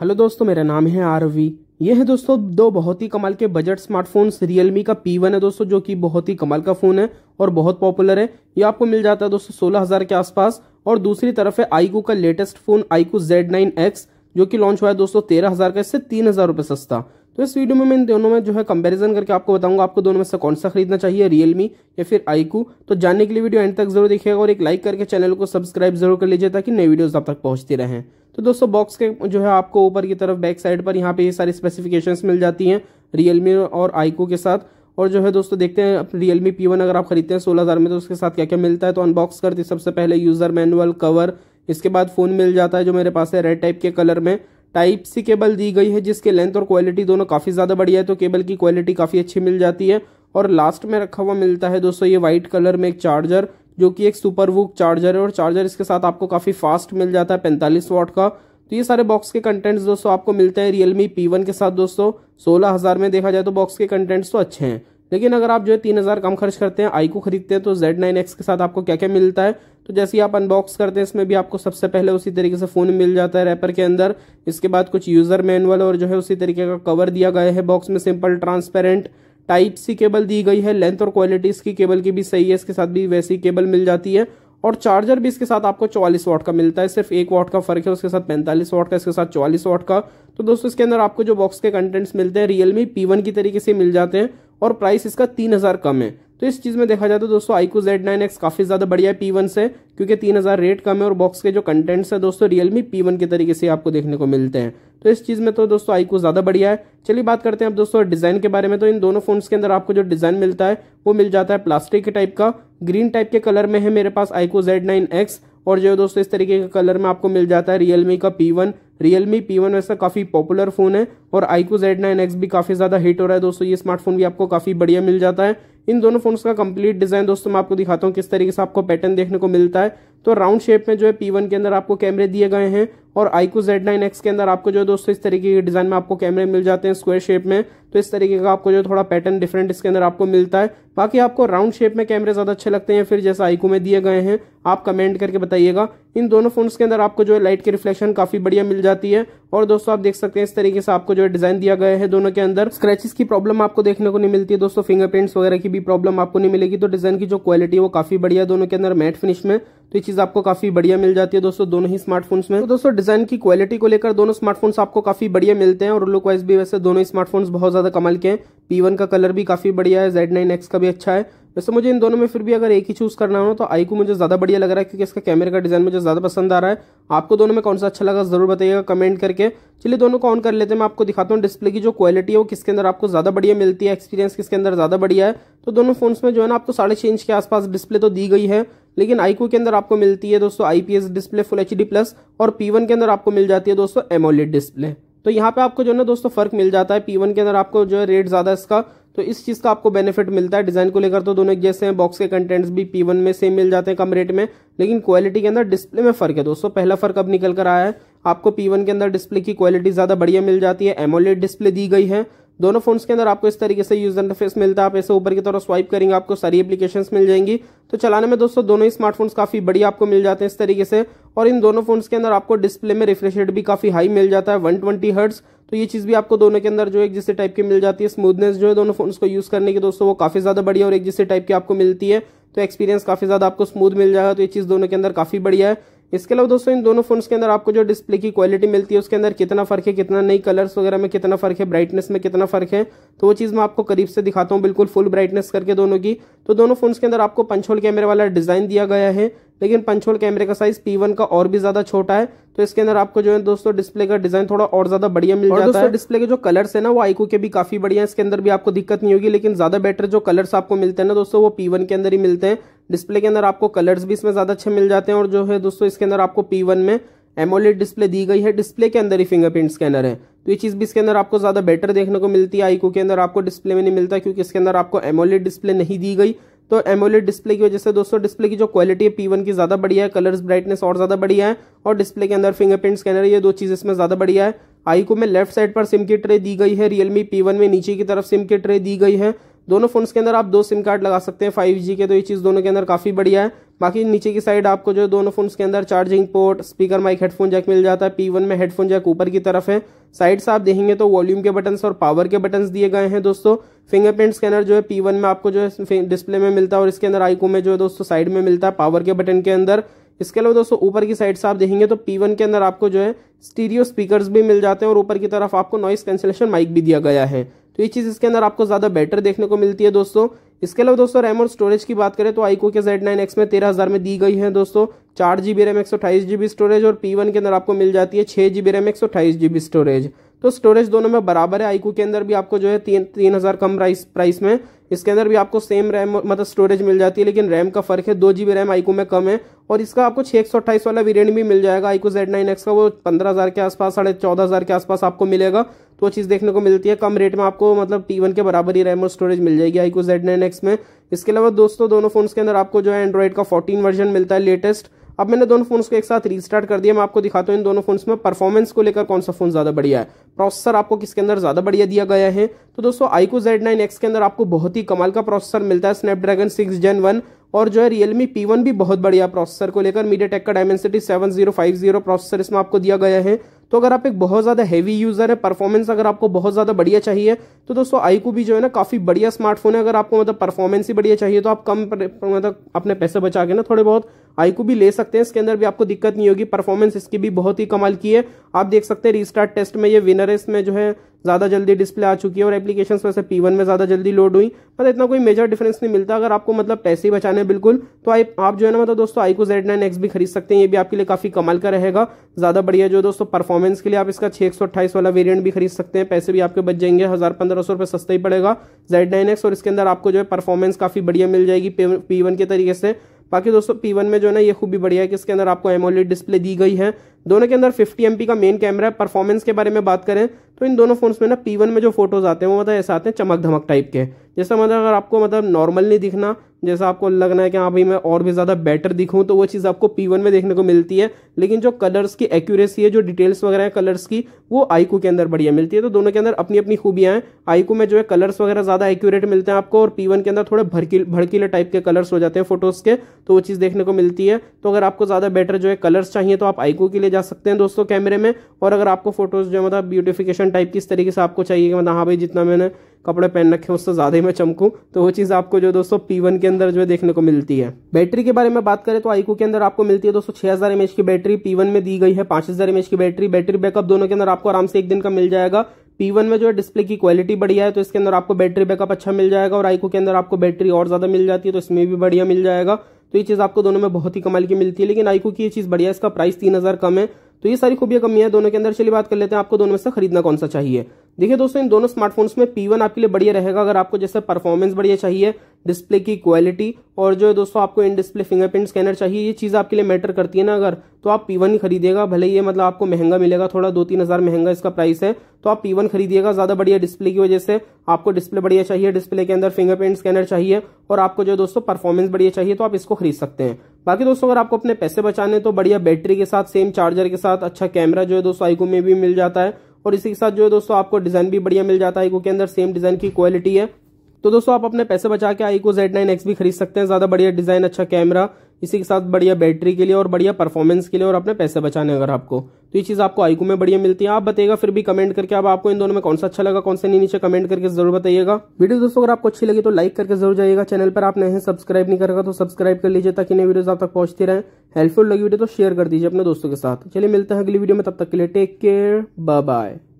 hello दोस्तों मेरा नाम है आरवी ये है दोस्तों दो बहुत ही कमाल के बजट रियल रियलमी का P1 है दोस्तों जो कि बहुत ही कमाल का फ़ोन है और बहुत पॉपुलर है ये आपको मिल जाता है दोस्तों सोलह हज़ार के आसपास और दूसरी तरफ है आईकू का लेटेस्ट फ़ोन आईकू Z9X जो कि लॉन्च हुआ है दोस्तों तेरह हज़ार का इससे तीन हज़ार रुपये सस्ता तो इस वीडियो में मैं इन दोनों में जो है कंपैरिजन करके आपको बताऊंगा आपको दोनों में से कौन सा खरीदना चाहिए रियलमी या फिर आईकू तो जानने के लिए वीडियो एंड तक जरूर देखिएगा और एक लाइक करके चैनल को सब्सक्राइब जरूर कर लीजिए ताकि नई वीडियोज आप तक पहुंचती रहें तो दोस्तों बॉक्स के जो है आपको ऊपर की तरफ बैक साइड पर यहाँ पे ये सारी स्पेसिफिकेशंस मिल जाती हैं रियलमी और आईकू के साथ और जो है दोस्तों देखते हैं रियलमी पी वन अगर आप खरीदते हैं सोलह हज़ार में तो उसके साथ क्या क्या मिलता है तो अनबॉक्स करते सबसे पहले यूज़र मैनुअल कवर इसके बाद फ़ोन मिल जाता है जो मेरे पास है रेड टाइप के कलर में टाइप सी केबल दी गई है जिसके लेंथ और क्वालिटी दोनों काफ़ी ज़्यादा बढ़िया है तो केबल की क्वालिटी काफ़ी अच्छी मिल जाती है और लास्ट में रखा हुआ मिलता है दोस्तों ये वाइट कलर में एक चार्जर जो कि एक सुपर वूक चार्जर है और चार्जर इसके साथ आपको काफ़ी फास्ट मिल जाता है पैंतालीस वॉट का तो ये सारे बॉक्स के कंटेंट्स दोस्तों आपको मिलते हैं रियलमी पी वन के साथ दोस्तों सोलह हज़ार में देखा जाए तो बॉक्स के कंटेंट्स तो अच्छे हैं लेकिन अगर आप जो है तीन हज़ार कम खर्च करते हैं आई को खरीदते हैं तो जेड नाइन एक्स के साथ आपको क्या क्या मिलता है तो जैसे ही आप अनबॉक्स करते हैं इसमें भी आपको सबसे पहले उसी तरीके से फ़ोन मिल जाता है रैपर के अंदर इसके बाद कुछ यूज़र मैनुअल और जो है उसी तरीके का कवर दिया गया है बॉक्स में simple transparent type C cable दी गई है लेंथ और क्वालिटी इसकी केबल की भी सही है इसके साथ भी वैसी केबल मिल जाती है और चार्जर भी इसके साथ आपको 44 वॉट का मिलता है सिर्फ एक वाट का फर्क है उसके साथ 45 वाट का इसके साथ 44 वॉट का तो दोस्तों इसके अंदर आपको जो बॉक्स के कंटेंट्स मिलते हैं रियलमी पी वन की तरीके से मिल जाते हैं और प्राइस इसका तीन हज़ार कम है तो इस चीज़ में देखा जाए तो दोस्तों आईकू जेड नाइन एक्स काफ़ी ज़्यादा बढ़िया है पी वन से क्योंकि तीन हज़ार रेट कम है और बॉक्स के जो कंटेंट्स है दोस्तों रियलमी पी वन के तरीके से आपको देखने को मिलते हैं तो इस चीज़ में तो दोस्तों आईकू ज़्यादा बढ़िया है चलिए बात करते हैं अब दोस्तों डिज़ाइन के बारे में तो इन दोनों फोन्स के अंदर आपको जो डिज़ाइन मिलता है वो मिल जाता है प्लास्टिक के टाइप का ग्रीन टाइप के कलर में है मेरे पास आईकू जेड नाइन एक्स और जो दोस्तों इस तरीके के कलर में आपको मिल जाता है रियलमी का P one Realme P one वैसे काफ़ी पॉपुलर फ़ोन है और आईको जेड नाइन एक्स भी काफ़ी ज़्यादा हिट हो रहा है दोस्तों ये स्मार्टफोन भी आपको काफ़ी बढ़िया मिल जाता है इन दोनों फोन्स का कंप्लीट डिज़ाइन दोस्तों मैं आपको दिखाता हूँ किस तरीके से आपको पैटर्न देखने को मिलता है तो राउंड शेप में जो है पी वन के अंदर आपको कैमरे दिए गए हैं और आईकू जेड नाइन एक्स के अंदर आपको जो है दोस्तों इस तरीके के डिज़ाइन में आपको कैमरे मिल जाते हैं स्क्वायर शेप में तो इस तरीके का आपको जो थोड़ा पैटर्न डिफरेंट इसके अंदर आपको मिलता है बाकी आपको राउंड शेप में कैमरे ज़्यादा अच्छे लगते हैं फिर जैसा आईकू में दिए गए हैं आप कमेंट करके बताइएगा इन दोनों फोन के अंदर आपको जो है लाइट की रिफ्लेक्शन काफ़ी बढ़िया मिल जाती है और दोस्तों आप देख सकते हैं इस तरीके से आपको जो है डिज़ाइन दिया गया है दोनों के अंदर स्क्रेचेस की प्रॉब्लम आपको देखने को नहीं मिलती है दोस्तों फिंगरप्रिंट्स वगैरह की भी प्रॉब्लम आपको नहीं मिलेगी तो डिज़ाइन की जो क्वालिटी है वो काफ़ी बढ़िया दोनों के अंदर मैट फिनिश में तो ये चीज़ आपको काफ़ी बढ़िया मिल जाती है दोस्तों दोनों ही स्मार्टफोन्स में तो दोस्तों डिज़ाइन की क्वालिटी को लेकर दोनों स्मार्टफोन्स आपको काफ़ी बढ़िया मिलते हैं और लुक वाइज भी वैसे दोनों स्मार्टफोन्स बहुत ज़्यादा कमल के हैं पी वन का कलर भी काफ़ी बढ़िया है जेड नाइन एक्स का भी अच्छा है वैसे मुझे इन दोनों में फिर भी अगर एक ही चूज़ करना हो तो आई को मुझे ज़्यादा बढ़िया लग रहा है क्योंकि इसका कैमरे का डिज़ाइन मुझे ज़्यादा पसंद आ रहा है आपको दोनों में कौन सा अच्छा लगा ज़रूर बताइएगा कमेंट करके चलिए दोनों को ऑन कर लेते हैं मैं आपको दिखाता हूँ डिस्प्ले की जो क्वालिटी है वो किसके अंदर आपको ज़्यादा बढ़िया मिलती है एक्सपीरियंस किसके अंदर ज़्यादा बढ़िया है तो दोनों फोन में जो है ना आपको साढ़े छह इंच के आसपास डिस्प्ले तो दी गई है लेकिन आई के अंदर आपको मिलती है दोस्तों IPS display full H plus और पी के अंदर आपको मिल जाती है दोस्तों एमोलेट डिस्प्ले तो यहाँ पे आपको जो है ना दोस्तों फर्क मिल जाता है पी के अंदर आपको जो है रेट ज़्यादा इसका तो इस चीज़ का आपको बेनिफिट मिलता है डिज़ाइन को लेकर तो दोनों एक जैसे हैं बॉक्स के कंटेंट्स भी पी में सेम मिल जाते हैं कम रेट में लेकिन क्वालिटी के अंदर डिस्प्ले में फ़र्क है दोस्तों पहला फ़र्क अब निकल कर आया है आपको पी के अंदर डिस्प्ले की क्वालिटी ज़्यादा बढ़िया मिल जाती है एमोलेट डिस्प्ले दी गई है दोनों फोन्स के अंदर आपको इस तरीके से यूज इंटरफेस मिलता है आप ऐसे ऊपर की तरफ स्वाइप करेंगे आपको सारी एप्लीकेशन मिल जाएंगी तो चलाने में दोस्तों दोनों ही स्मार्टफोन्स काफी बढ़िया आपको मिल जाते हैं इस तरीके से और इन दोनों फोन्स के अंदर आपको डिस्प्ले में रिफ्रेश रेट भी काफी हाई मिल जाता है वन ट्वेंटी हर्ट्स तो ये चीज़ भी आपको दोनों के अंदर जो एक जिससे टाइप की मिल जाती है स्मूथनेस जो है दोनों फोन को यूज़ करने की दोस्तों वो काफ़ी ज़्यादा बढ़िया और एक जिससे टाइप की आपको मिलती है तो एक्सपीरियंस काफ़ी ज़्यादा आपको स्मूथ मिल जाएगा तो ये चीज़ दोनों के अंदर काफ़ी बढ़िया है इसके अलावा दोस्तों इन दोनों फोन्स के अंदर आपको जो डिस्प्ले की क्वालिटी मिलती है उसके अंदर कितना फर्क है कितना नई कलर्स वगैरह में कितना फर्क है ब्राइटनेस में कितना फर्क है तो वो चीज़ मैं आपको करीब से दिखाता हूँ बिल्कुल फुल ब्राइटनेस करके दोनों की तो दोनों फोन्स के अंदर आपको पंचोल कैमरे वाला डिज़ाइन दिया गया है लेकिन पंचोल कैमरे का साइज पी का और भी ज्यादा छोटा है तो इसके अंदर आपको जो है दोस्तों डिस्प्ले का डिजाइन थोड़ा और ज्यादा बढ़िया मिल जाता है डिस्प्ले के जो कलर्स है ना वो आईकू के भी काफी बढ़िया है इसके अंदर भी आपको दिक्कत नहीं होगी लेकिन ज्यादा बेटर जो कलर्स आपको मिलते हैं ना दोस्तों वो पी के अंदर ही मिलते हैं डिस्प्ले के अंदर आपको कलर्स भी इसमें ज़्यादा अच्छे मिल जाते हैं और जो है दोस्तों इसके अंदर आपको पी में एमोलेड डिस्प्ले दी गई है डिस्प्ले के अंदर ही फिंगरप्रिंट स्कैनर है तो ये चीज़ भी इसके अंदर आपको ज़्यादा बेटर देखने को मिलती है आईको के अंदर आपको डिस्प्ले में नहीं मिलता क्योंकि इसके अंदर आपको एमोलेड डिस्प्ले नहीं दी गई तो एमोलेड डिस्प्ले की वजह से दोस्तों डिस्प्ले की जो क्वालिटी है पी वन की ज़्यादा बढ़िया है कलर्स ब्राइटनेस और ज़्यादा बढ़िया है और डिस्प्ले के अंदर फिंगरप्रिंट स्कैनर ये दो चीज़ इसमें ज़्यादा बढ़िया है आईको में लेफ्ट साइड पर सिम की ट्रे दी गई है रियलमी पी वन में नीचे की तरफ सिम की ट्रे दी गई है दोनों फोन्स के अंदर आप दो सिम कार्ड लगा सकते हैं फाइव जी के तो ये चीज़ दोनों के अंदर काफ़ी बढ़िया है बाकी नीचे की साइड आपको जो दोनों फोन्स के अंदर charging port speaker mic headphone jack मिल जाता है पी वन में हेडफोन जैक ऊपर की तरफ है साइड से आप देखेंगे तो वॉल्यूम के बटन्स और पावर के बटन्स दिए गए हैं दोस्तों फिंगरप्रिंट स्कैनर जो है पी वन में आपको जो है डिस्प्ले में मिलता है और इसके अंदर आईको में जो है दोस्तों साइड में मिलता है पावर के बटन के अंदर इसके अलावा दोस्तों ऊपर की साइड से आप देखेंगे तो पी वन के अंदर आपको जो है स्टीरियो स्पीकर्स भी मिल जाते हैं और ऊपर की तरफ आपको नॉइस कैंसिलेशन माइक भी दिया गया है तो ये चीज़ इसके अंदर आपको ज़्यादा बेटर देखने को मिलती है दोस्तों इसके अलावा दोस्तों रैम और स्टोरेज की बात करें तो आईको के जेड नाइन एक्स में तेरह हज़ार में दी गई है दोस्तों चार जी बी रैम एक सौ अठाईस जी बी स्टोरेज और पी वन के अंदर आपको मिल जाती है छः जी बी रैम एक सौ अठाईस जी बी स्टोरेज तो स्टोरेज दोनों में बराबर है आईको के अंदर भी आपको जो है तीन तीन हज़ार कम प्राइस प्राइस में इसके अंदर भी आपको सेम रैम मतलब स्टोरेज मिल जाती है लेकिन रैम का फर्क है दो जी बी रैम आईको में कम है और इसका आपको छः एक सौ अट्ठाईस वाला वेरियंट भी मिल जाएगा आईको जेड नाइन एक्स का वो पंद्रह हज़ार के आसपास साढ़े चौदह हज़ार के आसपास आपको मिलेगा तो वो चीज़ देखने को मिलती है कम रेट में आपको मतलब टी वन के बराबर ही रैम और स्टोरेज मिल जाएगी आईको जेड नाइन एक्स में इसके अलावा दोस्तों दोनों फोन्स के अंदर आपको जो है एंड्रॉइड का फोर्टीन वर्जन मिलता है लेटेस्ट अब मैंने दोनों फोन्स को एक साथ रीस्टार्ट कर दिया मैं आपको दिखाता हूँ इन दोनों फोन्स में परफॉर्मेंस को लेकर कौन सा फोन ज़्यादा बढ़िया है प्रोसेसर आपको किसके अंदर ज़्यादा बढ़िया दिया गया है तो दोस्तों आईको जेड नाइन एक्स के अंदर आपको बहुत ही कमाल का प्रोसेसर मिलता है स्नैपड्रैगन सिक्स जेन वन और जो है रियलमी पी वन भी बहुत बढ़िया प्रोसेसर को लेकर मीडिया टेक का Dimensity seven zero five zero processor इसमें आपको दिया गया है तो अगर आप एक बहुत ज़्यादा हैवी यूज़र है परफॉर्मेंस अगर आपको बहुत ज़्यादा बढ़िया चाहिए तो दोस्तों आईकू भी जो है ना काफ़ी बढ़िया स्मार्टफोन है अगर आपको मतलब परफॉर्मेंस ही बढ़िया चाहिए तो आप कम मतलब अपने पैसे बचा के ना थोड़े बहुत आई को भी ले सकते हैं इसके अंदर भी आपको दिक्कत नहीं होगी परफॉर्मेंस इसकी भी बहुत ही कमाल की है आप देख सकते हैं रीस्टार्ट टेस्ट में ये विनर है इसमें जो है ज़्यादा जल्दी डिस्प्ले आ चुकी है और एप्लीकेशन वैसे पी वन में ज़्यादा जल्दी लोड हुई मतलब इतना कोई मेजर डिफरेंस नहीं मिलता अगर आपको मतलब पैसे बचाने बिल्कुल तो आप, आप जो है ना मतलब दोस्तों आईको जेड नाइन एक्स भी खरीद सकते हैं ये भी आपके लिए काफ़ी कमाल का रहेगा ज़्यादा बढ़िया जो दोस्तों परफॉर्मेंस के लिए आप इसका छः वाला वेरियंट भी खरीद सकते हैं पैसे भी आपके बच जाएंगे हज़ार पंद्रह सौ रुपये सस्ता ही पड़ेगा जेड नाइन एक्स और इसके अंदर आपको जो है परफॉर्मेंस काफ़ी बढ़िया मिल जाएगी पी वन के तरीके से बाकी दोस्तों पी में जो है ना ये खूब भी बढ़िया है कि इसके अंदर आपको एमोलेड डिस्प्ले दी गई है दोनों के अंदर 50 एम का मेन कैमरा है परफॉर्मेंस के बारे में बात करें तो इन दोनों फोन्स में ना पी में जो फोटोज आते हैं वो मतलब ऐसे आते हैं चमक धमक टाइप के जैसा मतलब अगर आपको मतलब नॉर्मल नहीं दिखना जैसा आपको लगना है कि हाँ भाई मैं और भी ज़्यादा बेटर दिखूँ तो वो चीज़ आपको पी में देखने को मिलती है लेकिन जो कलर्स की एक्यूरेसी है जो डिटेल्स वगैरह हैं कलर्स की वो आईकू के अंदर बढ़िया मिलती है तो दोनों के अंदर अपनी अपनी खूबियाँ हैं आईकू में जो है कलर्स वगैरह ज़्यादा एक्यूरेट मिलते हैं आपको और पी के अंदर थोड़े भड़की भड़कीले टाइप के कलर्स हो जाते हैं फोटोज़ के तो वो चीज़ देखने को मिलती है तो अगर आपको ज़्यादा बेटर जो है कलर्स चाहिए तो आप आईकू के लिए जा सकते हैं दोस्तों कैमरे में और अगर आपको फोटोज़ जो मतलब ब्यूटिफिकेशन टाइप किस तरीके से आपको चाहिए मतलब हाँ भाई जितना मैंने कपड़े पहन रखे हैं उससे ज़्यादा ही मैं चमकूं तो वो चीज़ आपको जो दोस्तों पी वन के अंदर जो है देखने को मिलती है बैटरी के बारे में बात करें तो आईकू के अंदर आपको मिलती है दोस्तों छह हज़ार एमएच की बैटरी पी वन में दी गई है पांच हज़ार एमएच की बैटरी बैटरी बैकअप दोनों के अंदर आपको आराम से एक दिन का मिल जाएगा पी वन में जो है डिस्प्ले की क्वालिटी बढ़िया है तो इसके अंदर आपको बैटरी बैकअप अच्छा मिल जाएगा और आईको के अंदर आपको बैटरी और ज़्यादा मिल जाती है तो इसमें भी बढ़िया मिल जाएगा तो ये चीज़ आपको दोनों में बहुत ही कमाल की मिलती है लेकिन आईको की ये चीज़ बढ़िया इसका प्राइस तीन हज़ार कम है तो ये सारी खूबियां कमियां दोनों के अंदर चलिए बात कर लेते हैं आपको दोनों में से खरीदना कौन सा चाहिए देखिए दोस्तों इन दोनों स्मार्टफोन्स में P1 आपके लिए बढ़िया रहेगा अगर आपको जैसे परफॉर्मेंस बढ़िया चाहिए डिस्प्ले की क्वालिटी और जो है दोस्तों आपको इन डिस्प्ले फिंगरप्रिंट स्कैनर चाहिए ये चीज़ आपके लिए मैटर करती है ना अगर तो आप P1 ही खरीदेगा भले ये मतलब आपको महंगा मिलेगा थोड़ा दो तीन हज़ार महंगा इसका प्राइस है तो आप P1 खरीदिएगा ज़्यादा बढ़िया डिस्प्ले की वजह से आपको डिस्प्ले बढ़िया चाहिए डिस्प्ले के अंदर फिंगरप्रिंट स्कैनर चाहिए और आपको जो दोस्तों परफॉर्मेंस बढ़िया चाहिए तो आप इसको खरीद सकते हैं बाकी दोस्तों अगर आपको अपने पैसे बचाने तो बढ़िया बैटरी के साथ सेम चार्जर के साथ अच्छा कैमरा जो है दोस्तों आईको में भी मिल जाता है और इसी के साथ जो है दोस्तों आपको डिज़ाइन भी बढ़िया मिल जाता है आईको के अंदर सेम डिज़ाइन की क्वालिटी है तो दोस्तों आप अपने पैसे बचा के आईको जेड नाइन एक्स भी खरीद सकते हैं ज़्यादा बढ़िया डिज़ाइन अच्छा कैमरा इसी के साथ बढ़िया बैटरी के लिए और बढ़िया परफॉर्मेंस के लिए और अपने पैसे बचाने अगर आपको तो ये चीज़ आपको आईकू में बढ़िया मिलती है आप बताइएगा फिर भी कमेंट करके अब आपको इन दोनों में कौन सा अच्छा लगा कौन सा नहीं नीचे कमेंट करके जरूर बताइएगा वीडियो दोस्तों अगर आपको अच्छी लगी तो लाइक करके जरूर जाइएगा चैनल पर आपने नहीं सब्सक्राइब नहीं करेगा तो सब्सक्राइब कर लीजिए ताकि नए वीडियोज आप तक पहुंचती रहे हेल्पफुल लगी वीडियो तो शेयर कर दीजिए अपने दोस्तों के साथ चलिए मिलते हैं अगली वीडियो में तब तक के लिए टेक केयर बाय बाय